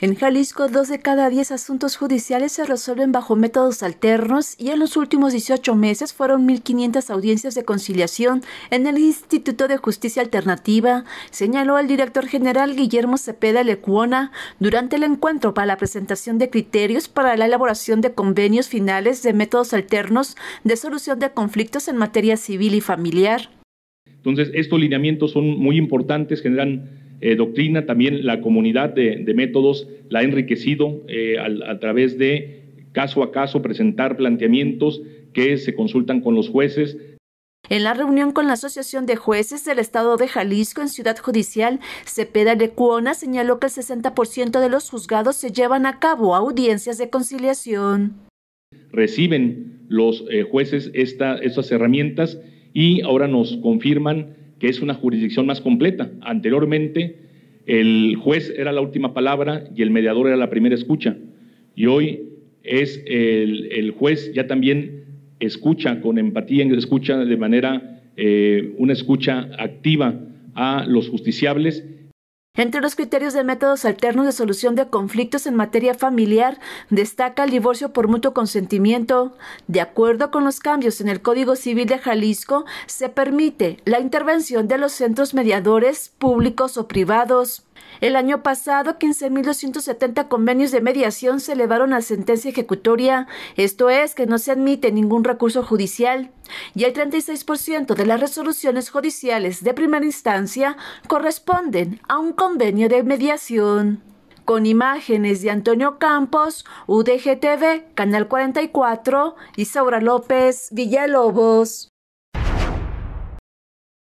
En Jalisco, dos de cada diez asuntos judiciales se resuelven bajo métodos alternos y en los últimos 18 meses fueron 1.500 audiencias de conciliación en el Instituto de Justicia Alternativa, señaló el director general Guillermo Cepeda Lecuona durante el encuentro para la presentación de criterios para la elaboración de convenios finales de métodos alternos de solución de conflictos en materia civil y familiar. Entonces, estos lineamientos son muy importantes, generan eh, doctrina, también la comunidad de, métodos la ha enriquecido eh, a, través de caso a caso presentar planteamientos que se consultan con los jueces, en la reunión con la Asociación de Jueces del Estado de Jalisco en Ciudad Judicial, Cepeda Cuona señaló que el 60% de los juzgados se llevan a cabo audiencias de conciliación. Reciben los eh, jueces estas herramientas y ahora nos confirman que es una jurisdicción más completa. Anteriormente, el juez era la última palabra y el mediador era la primera escucha. Y hoy es el, juez ya también escucha con empatía, escucha de manera, eh, una escucha activa a los justiciables entre los criterios de métodos alternos de solución de conflictos en materia familiar, destaca el divorcio por mutuo consentimiento. De acuerdo con los cambios en el Código Civil de Jalisco, se permite la intervención de los centros mediadores públicos o privados. El año pasado, 15.270 convenios de mediación se elevaron a sentencia ejecutoria, esto es, que no se admite ningún recurso judicial, y el 36% de las resoluciones judiciales de primera instancia corresponden a un convenio de mediación. Con imágenes de Antonio Campos, UDGTV, Canal 44, Isaura López, Villalobos.